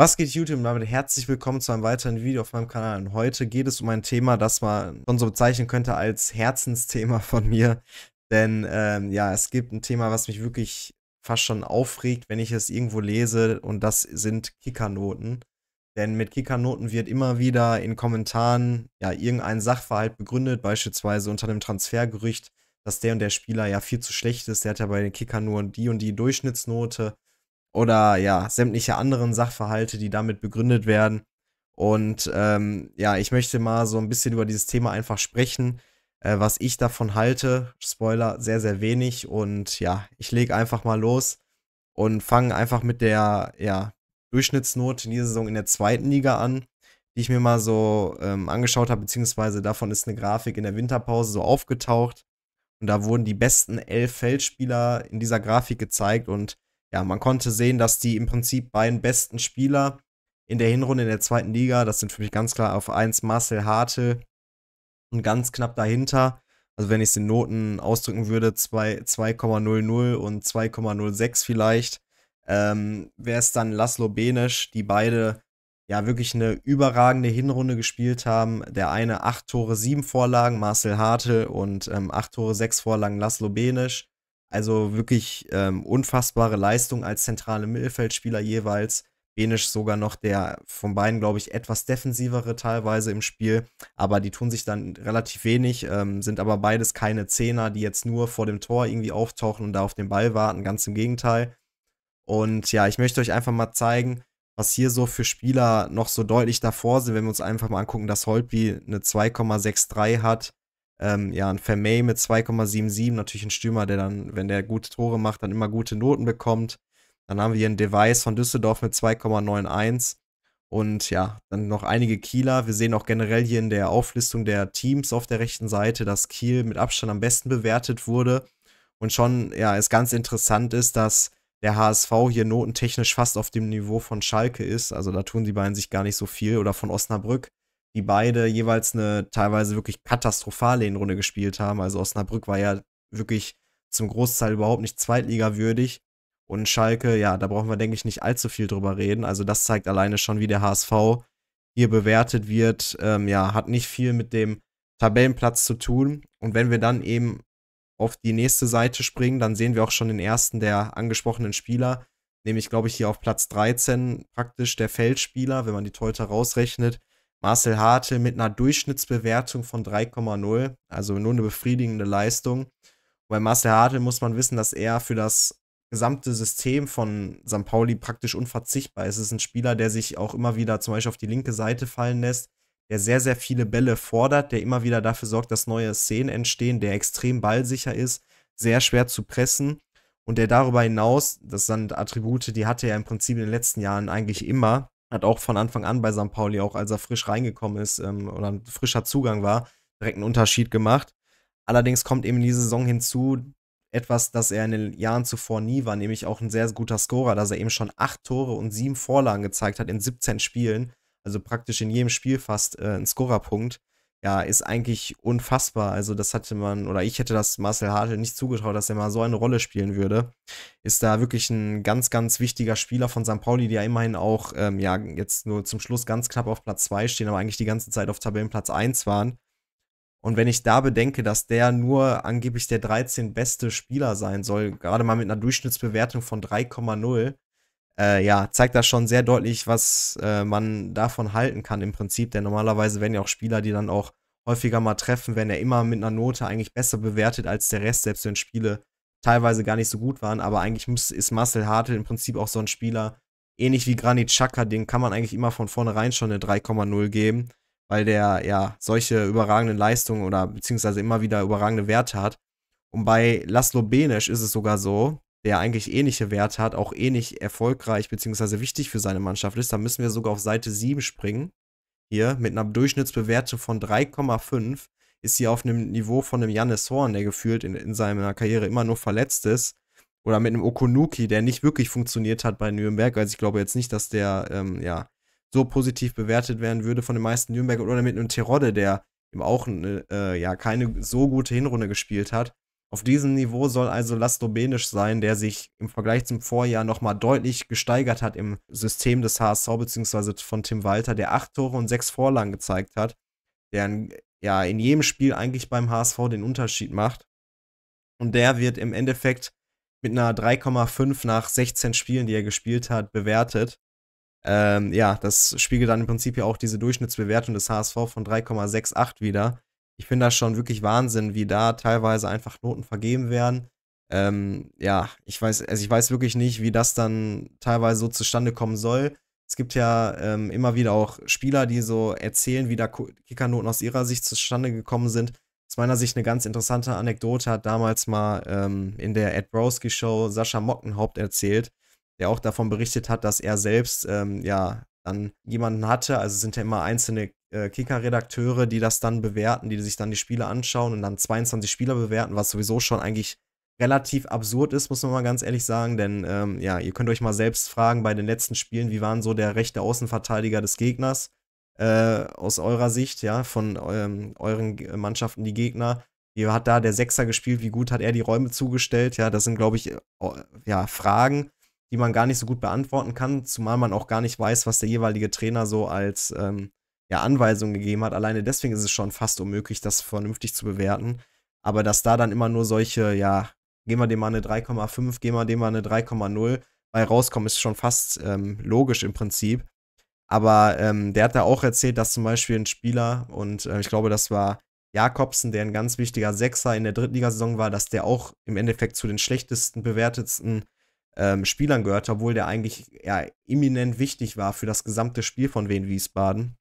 Was geht YouTube? damit herzlich willkommen zu einem weiteren Video auf meinem Kanal. Und heute geht es um ein Thema, das man schon so bezeichnen könnte als Herzensthema von mir. Denn ähm, ja, es gibt ein Thema, was mich wirklich fast schon aufregt, wenn ich es irgendwo lese. Und das sind Kickernoten. Denn mit Kickernoten wird immer wieder in Kommentaren ja irgendein Sachverhalt begründet, beispielsweise unter dem Transfergerücht, dass der und der Spieler ja viel zu schlecht ist. Der hat ja bei den Kickern nur die und die Durchschnittsnote oder ja, sämtliche anderen Sachverhalte, die damit begründet werden. Und ähm, ja, ich möchte mal so ein bisschen über dieses Thema einfach sprechen, äh, was ich davon halte. Spoiler, sehr, sehr wenig. Und ja, ich lege einfach mal los und fange einfach mit der ja, Durchschnittsnote in dieser Saison in der zweiten Liga an, die ich mir mal so ähm, angeschaut habe, beziehungsweise davon ist eine Grafik in der Winterpause so aufgetaucht. Und da wurden die besten elf Feldspieler in dieser Grafik gezeigt und ja, man konnte sehen, dass die im Prinzip beiden besten Spieler in der Hinrunde in der zweiten Liga, das sind für mich ganz klar auf 1 Marcel Harte und ganz knapp dahinter, also wenn ich es in Noten ausdrücken würde, 2,00 und 2,06 vielleicht, ähm, wäre es dann Laszlo Benisch, die beide ja wirklich eine überragende Hinrunde gespielt haben. Der eine 8 Tore, 7 Vorlagen, Marcel Harte und 8 ähm, Tore, 6 Vorlagen, Laszlo Benisch. Also wirklich ähm, unfassbare Leistung als zentrale Mittelfeldspieler jeweils. Benisch sogar noch der von beiden, glaube ich, etwas defensivere teilweise im Spiel. Aber die tun sich dann relativ wenig, ähm, sind aber beides keine Zehner, die jetzt nur vor dem Tor irgendwie auftauchen und da auf den Ball warten. Ganz im Gegenteil. Und ja, ich möchte euch einfach mal zeigen, was hier so für Spieler noch so deutlich davor sind, wenn wir uns einfach mal angucken, dass Holtby eine 2,63 hat, ähm, ja, ein Vermey mit 2,77, natürlich ein Stürmer, der dann, wenn der gute Tore macht, dann immer gute Noten bekommt. Dann haben wir ein Device von Düsseldorf mit 2,91. Und ja, dann noch einige Kieler. Wir sehen auch generell hier in der Auflistung der Teams auf der rechten Seite, dass Kiel mit Abstand am besten bewertet wurde. Und schon, ja, es ganz interessant ist, dass der HSV hier notentechnisch fast auf dem Niveau von Schalke ist. Also da tun die beiden sich gar nicht so viel oder von Osnabrück die beide jeweils eine teilweise wirklich katastrophale Hinrunde gespielt haben. Also Osnabrück war ja wirklich zum Großteil überhaupt nicht zweitligawürdig. Und Schalke, ja, da brauchen wir, denke ich, nicht allzu viel drüber reden. Also das zeigt alleine schon, wie der HSV hier bewertet wird. Ähm, ja, hat nicht viel mit dem Tabellenplatz zu tun. Und wenn wir dann eben auf die nächste Seite springen, dann sehen wir auch schon den ersten der angesprochenen Spieler, nämlich, glaube ich, hier auf Platz 13 praktisch der Feldspieler, wenn man die Teute rausrechnet, Marcel Harte mit einer Durchschnittsbewertung von 3,0, also nur eine befriedigende Leistung. Bei Marcel Harte muss man wissen, dass er für das gesamte System von St. Pauli praktisch unverzichtbar ist. Es ist ein Spieler, der sich auch immer wieder zum Beispiel auf die linke Seite fallen lässt, der sehr, sehr viele Bälle fordert, der immer wieder dafür sorgt, dass neue Szenen entstehen, der extrem ballsicher ist, sehr schwer zu pressen und der darüber hinaus, das sind Attribute, die hatte er im Prinzip in den letzten Jahren eigentlich immer, hat auch von Anfang an bei St. Pauli, auch als er frisch reingekommen ist ähm, oder ein frischer Zugang war, direkt einen Unterschied gemacht. Allerdings kommt eben in die Saison hinzu, etwas, das er in den Jahren zuvor nie war, nämlich auch ein sehr, sehr guter Scorer, dass er eben schon acht Tore und sieben Vorlagen gezeigt hat in 17 Spielen, also praktisch in jedem Spiel fast äh, ein Scorerpunkt ja, ist eigentlich unfassbar. Also das hatte man, oder ich hätte das Marcel Hartl nicht zugetraut, dass er mal so eine Rolle spielen würde. Ist da wirklich ein ganz, ganz wichtiger Spieler von St. Pauli, die ja immerhin auch, ähm, ja, jetzt nur zum Schluss ganz knapp auf Platz 2 stehen, aber eigentlich die ganze Zeit auf Tabellenplatz 1 waren. Und wenn ich da bedenke, dass der nur angeblich der 13 beste Spieler sein soll, gerade mal mit einer Durchschnittsbewertung von 3,0, äh, ja, zeigt das schon sehr deutlich, was äh, man davon halten kann im Prinzip. Denn normalerweise werden ja auch Spieler, die dann auch häufiger mal treffen, werden ja immer mit einer Note eigentlich besser bewertet als der Rest, selbst wenn Spiele teilweise gar nicht so gut waren. Aber eigentlich muss, ist Marcel Hartl im Prinzip auch so ein Spieler, ähnlich wie Granit Xhaka, den kann man eigentlich immer von vornherein schon eine 3,0 geben, weil der ja solche überragenden Leistungen oder beziehungsweise immer wieder überragende Werte hat. Und bei Laszlo Benesch ist es sogar so, der eigentlich ähnliche Werte hat, auch ähnlich erfolgreich bzw. wichtig für seine Mannschaft ist, dann müssen wir sogar auf Seite 7 springen. Hier mit einer Durchschnittsbewertung von 3,5 ist sie auf einem Niveau von einem Janis Horn, der gefühlt in, in seiner Karriere immer nur verletzt ist. Oder mit einem Okonuki, der nicht wirklich funktioniert hat bei Nürnberg. Also ich glaube jetzt nicht, dass der ähm, ja, so positiv bewertet werden würde von den meisten Nürnberger. Oder mit einem Terodde, der eben auch eine, äh, ja, keine so gute Hinrunde gespielt hat auf diesem Niveau soll also Lastobenisch sein, der sich im Vergleich zum Vorjahr nochmal deutlich gesteigert hat im System des HSV bzw. von Tim Walter, der acht Tore und sechs Vorlagen gezeigt hat, der in, ja in jedem Spiel eigentlich beim HSV den Unterschied macht. Und der wird im Endeffekt mit einer 3,5 nach 16 Spielen, die er gespielt hat, bewertet. Ähm, ja, das spiegelt dann im Prinzip ja auch diese Durchschnittsbewertung des HSV von 3,68 wieder ich finde das schon wirklich Wahnsinn, wie da teilweise einfach Noten vergeben werden. Ähm, ja, ich weiß, also ich weiß wirklich nicht, wie das dann teilweise so zustande kommen soll. Es gibt ja ähm, immer wieder auch Spieler, die so erzählen, wie da Kickernoten aus ihrer Sicht zustande gekommen sind. Aus meiner Sicht eine ganz interessante Anekdote hat damals mal ähm, in der Ed Broski Show Sascha Mockenhaupt erzählt, der auch davon berichtet hat, dass er selbst ähm, ja dann jemanden hatte. Also es sind ja immer einzelne äh, Kicker-Redakteure, die das dann bewerten, die sich dann die Spiele anschauen und dann 22 Spieler bewerten, was sowieso schon eigentlich relativ absurd ist, muss man mal ganz ehrlich sagen, denn ähm, ja, ihr könnt euch mal selbst fragen bei den letzten Spielen, wie waren so der rechte Außenverteidiger des Gegners äh, aus eurer Sicht, ja, von ähm, euren Mannschaften die Gegner. Wie hat da der Sechser gespielt? Wie gut hat er die Räume zugestellt? Ja, das sind, glaube ich, äh, ja, Fragen, die man gar nicht so gut beantworten kann, zumal man auch gar nicht weiß, was der jeweilige Trainer so als ähm, ja Anweisungen gegeben hat. Alleine deswegen ist es schon fast unmöglich, das vernünftig zu bewerten. Aber dass da dann immer nur solche, ja, geben wir dem mal eine 3,5, geben wir dem mal eine 3,0 bei rauskommen, ist schon fast ähm, logisch im Prinzip. Aber ähm, der hat da auch erzählt, dass zum Beispiel ein Spieler, und äh, ich glaube, das war Jakobsen, der ein ganz wichtiger Sechser in der Drittligasaison war, dass der auch im Endeffekt zu den schlechtesten, bewertetsten ähm, Spielern gehört, obwohl der eigentlich ja, eminent wichtig war für das gesamte Spiel von Wien Wiesbaden.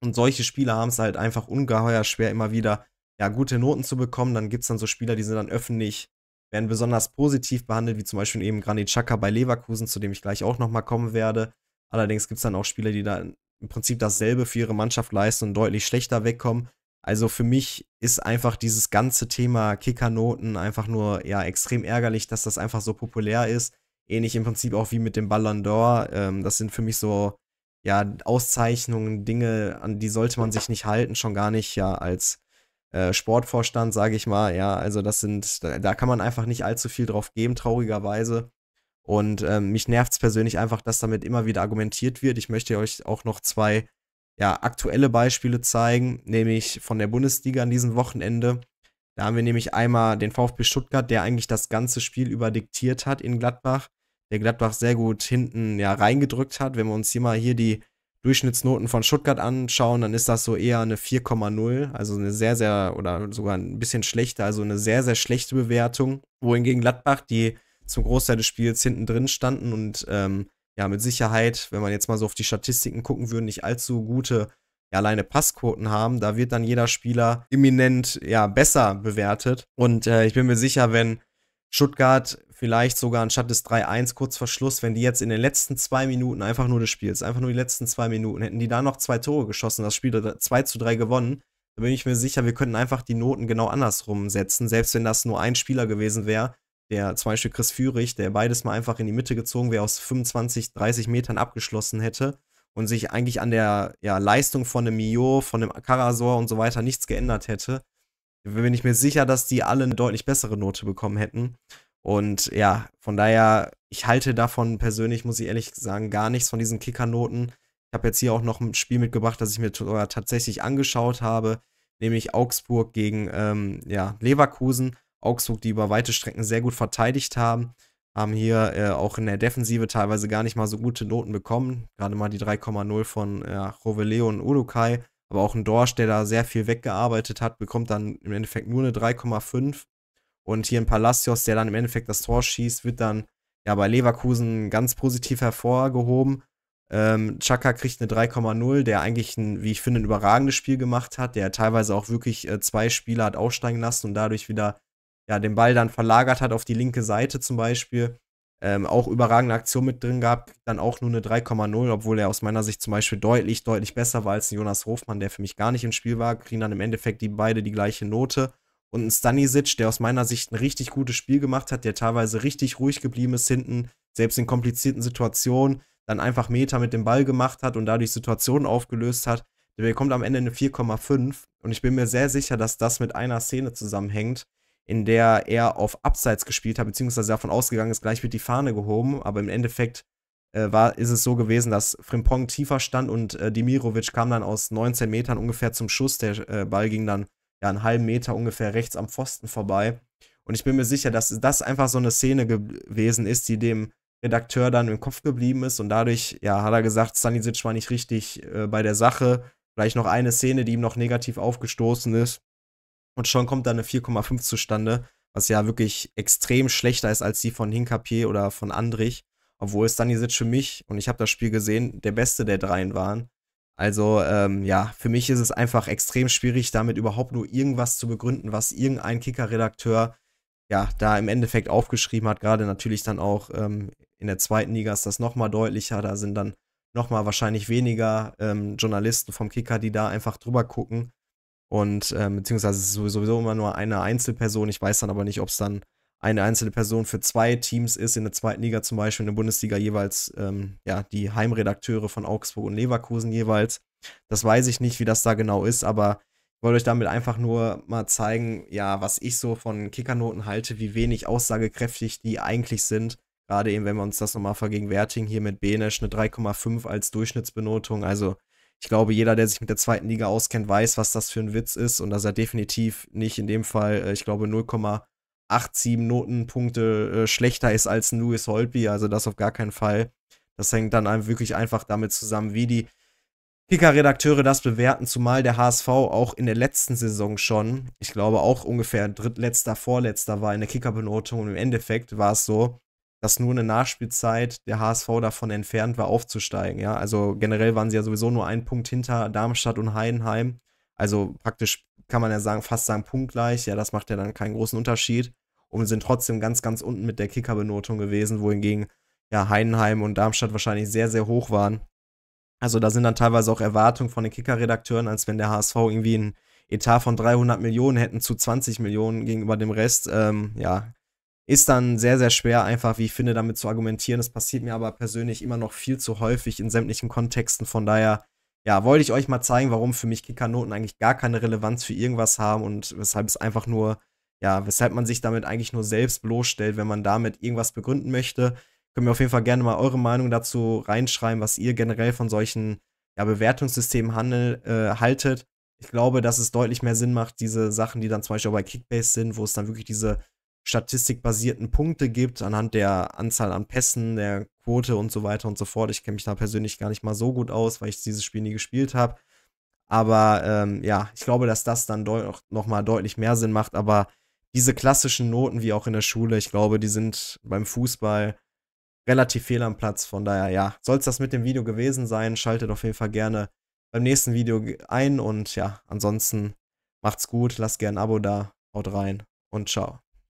Und solche Spieler haben es halt einfach ungeheuer schwer, immer wieder ja, gute Noten zu bekommen. Dann gibt es dann so Spieler, die sind dann öffentlich, werden besonders positiv behandelt, wie zum Beispiel eben Granit Xhaka bei Leverkusen, zu dem ich gleich auch nochmal kommen werde. Allerdings gibt es dann auch Spieler, die da im Prinzip dasselbe für ihre Mannschaft leisten und deutlich schlechter wegkommen. Also für mich ist einfach dieses ganze Thema Kickernoten einfach nur ja extrem ärgerlich, dass das einfach so populär ist. Ähnlich im Prinzip auch wie mit dem Ballon d'Or. Ähm, das sind für mich so ja, Auszeichnungen, Dinge, an die sollte man sich nicht halten, schon gar nicht ja als äh, Sportvorstand, sage ich mal. Ja, also das sind, da, da, kann man einfach nicht allzu viel drauf geben, traurigerweise. Und ähm, mich nervt es persönlich einfach, dass damit immer wieder argumentiert wird. Ich möchte euch auch noch zwei ja, aktuelle Beispiele zeigen, nämlich von der Bundesliga an diesem Wochenende. Da haben wir nämlich einmal den VfB Stuttgart, der eigentlich das ganze Spiel überdiktiert hat in Gladbach der Gladbach sehr gut hinten ja reingedrückt hat. Wenn wir uns hier mal hier die Durchschnittsnoten von Stuttgart anschauen, dann ist das so eher eine 4,0, also eine sehr, sehr oder sogar ein bisschen schlechter, also eine sehr, sehr schlechte Bewertung. Wohingegen Gladbach, die zum Großteil des Spiels hinten drin standen und ähm, ja, mit Sicherheit, wenn man jetzt mal so auf die Statistiken gucken würde, nicht allzu gute ja, alleine Passquoten haben. Da wird dann jeder Spieler eminent ja, besser bewertet. Und äh, ich bin mir sicher, wenn Stuttgart vielleicht sogar anstatt des 3-1 kurz vor Schluss, wenn die jetzt in den letzten zwei Minuten einfach nur des Spiels, einfach nur die letzten zwei Minuten, hätten die da noch zwei Tore geschossen, das Spiel 2 zu 3 gewonnen, da bin ich mir sicher, wir könnten einfach die Noten genau andersrum setzen, selbst wenn das nur ein Spieler gewesen wäre, der zum Beispiel Chris Führig, der beides mal einfach in die Mitte gezogen wäre, aus 25, 30 Metern abgeschlossen hätte und sich eigentlich an der ja, Leistung von dem Mio, von dem Karasor und so weiter nichts geändert hätte, bin ich mir sicher, dass die alle eine deutlich bessere Note bekommen hätten. Und ja, von daher, ich halte davon persönlich, muss ich ehrlich sagen, gar nichts von diesen Kickernoten. Ich habe jetzt hier auch noch ein Spiel mitgebracht, das ich mir tatsächlich angeschaut habe, nämlich Augsburg gegen ähm, ja, Leverkusen. Augsburg, die über weite Strecken sehr gut verteidigt haben, haben hier äh, auch in der Defensive teilweise gar nicht mal so gute Noten bekommen. Gerade mal die 3,0 von äh, Roveleo und Udukai. Aber auch ein Dorsch, der da sehr viel weggearbeitet hat, bekommt dann im Endeffekt nur eine 3,5. Und hier ein Palacios, der dann im Endeffekt das Tor schießt, wird dann ja bei Leverkusen ganz positiv hervorgehoben. Ähm, Chaka kriegt eine 3,0, der eigentlich, ein, wie ich finde, ein überragendes Spiel gemacht hat, der teilweise auch wirklich äh, zwei Spieler hat aussteigen lassen und dadurch wieder ja, den Ball dann verlagert hat auf die linke Seite zum Beispiel. Ähm, auch überragende Aktion mit drin gehabt, dann auch nur eine 3,0, obwohl er aus meiner Sicht zum Beispiel deutlich, deutlich besser war als Jonas Hofmann, der für mich gar nicht im Spiel war, kriegen dann im Endeffekt die beide die gleiche Note und ein Stanisic, der aus meiner Sicht ein richtig gutes Spiel gemacht hat, der teilweise richtig ruhig geblieben ist hinten, selbst in komplizierten Situationen, dann einfach Meter mit dem Ball gemacht hat und dadurch Situationen aufgelöst hat. Der bekommt am Ende eine 4,5 und ich bin mir sehr sicher, dass das mit einer Szene zusammenhängt, in der er auf Abseits gespielt hat, beziehungsweise davon ausgegangen ist, gleich wird die Fahne gehoben, aber im Endeffekt äh, war, ist es so gewesen, dass Frimpong tiefer stand und äh, Dimirovic kam dann aus 19 Metern ungefähr zum Schuss, der äh, Ball ging dann ja, einen halben Meter ungefähr rechts am Pfosten vorbei. Und ich bin mir sicher, dass das einfach so eine Szene gewesen ist, die dem Redakteur dann im Kopf geblieben ist. Und dadurch, ja, hat er gesagt, Stanisic war nicht richtig äh, bei der Sache. Vielleicht noch eine Szene, die ihm noch negativ aufgestoßen ist. Und schon kommt dann eine 4,5 zustande, was ja wirklich extrem schlechter ist als die von Hinkapier oder von Andrich. Obwohl Stanisic für mich, und ich habe das Spiel gesehen, der beste der dreien waren. Also ähm, ja, für mich ist es einfach extrem schwierig, damit überhaupt nur irgendwas zu begründen, was irgendein Kicker-Redakteur ja da im Endeffekt aufgeschrieben hat. Gerade natürlich dann auch ähm, in der zweiten Liga ist das nochmal deutlicher. Da sind dann nochmal wahrscheinlich weniger ähm, Journalisten vom Kicker, die da einfach drüber gucken. Und ähm, beziehungsweise es ist sowieso immer nur eine Einzelperson. Ich weiß dann aber nicht, ob es dann eine einzelne Person für zwei Teams ist, in der zweiten Liga zum Beispiel, in der Bundesliga jeweils ähm, ja, die Heimredakteure von Augsburg und Leverkusen jeweils. Das weiß ich nicht, wie das da genau ist, aber ich wollte euch damit einfach nur mal zeigen, ja, was ich so von Kickernoten halte, wie wenig aussagekräftig die eigentlich sind. Gerade eben, wenn wir uns das nochmal vergegenwärtigen, hier mit Benesch eine 3,5 als Durchschnittsbenotung. Also ich glaube, jeder, der sich mit der zweiten Liga auskennt, weiß, was das für ein Witz ist und dass er definitiv nicht in dem Fall, äh, ich glaube, 0, 8, 7 Notenpunkte äh, schlechter ist als ein Lewis Holby. Also das auf gar keinen Fall. Das hängt dann einem wirklich einfach damit zusammen, wie die Kicker-Redakteure das bewerten, zumal der HSV auch in der letzten Saison schon, ich glaube auch ungefähr drittletzter, vorletzter war in der Kicker-Benotung und im Endeffekt war es so, dass nur eine Nachspielzeit der HSV davon entfernt war, aufzusteigen. Ja, also generell waren sie ja sowieso nur einen Punkt hinter Darmstadt und Heidenheim. Also praktisch kann man ja sagen, fast sagen punktgleich. Ja, das macht ja dann keinen großen Unterschied. Und sind trotzdem ganz, ganz unten mit der Kickerbenotung gewesen, wohingegen ja Heidenheim und Darmstadt wahrscheinlich sehr, sehr hoch waren. Also da sind dann teilweise auch Erwartungen von den Kicker-Redakteuren, als wenn der HSV irgendwie einen Etat von 300 Millionen hätten zu 20 Millionen gegenüber dem Rest. Ähm, ja, ist dann sehr, sehr schwer einfach, wie ich finde, damit zu argumentieren. Das passiert mir aber persönlich immer noch viel zu häufig in sämtlichen Kontexten. Von daher ja, wollte ich euch mal zeigen, warum für mich Kickernoten eigentlich gar keine Relevanz für irgendwas haben und weshalb es einfach nur, ja, weshalb man sich damit eigentlich nur selbst bloßstellt, wenn man damit irgendwas begründen möchte. Könnt mir auf jeden Fall gerne mal eure Meinung dazu reinschreiben, was ihr generell von solchen ja, Bewertungssystemen handel, äh, haltet. Ich glaube, dass es deutlich mehr Sinn macht, diese Sachen, die dann zum Beispiel auch bei Kickbase sind, wo es dann wirklich diese statistikbasierten Punkte gibt, anhand der Anzahl an Pässen, der Quote und so weiter und so fort. Ich kenne mich da persönlich gar nicht mal so gut aus, weil ich dieses Spiel nie gespielt habe. Aber ähm, ja, ich glaube, dass das dann nochmal deutlich mehr Sinn macht. Aber diese klassischen Noten, wie auch in der Schule, ich glaube, die sind beim Fußball relativ fehl am Platz. Von daher, ja, soll es das mit dem Video gewesen sein. Schaltet auf jeden Fall gerne beim nächsten Video ein. Und ja, ansonsten macht's gut, lasst gerne ein Abo da, haut rein und ciao.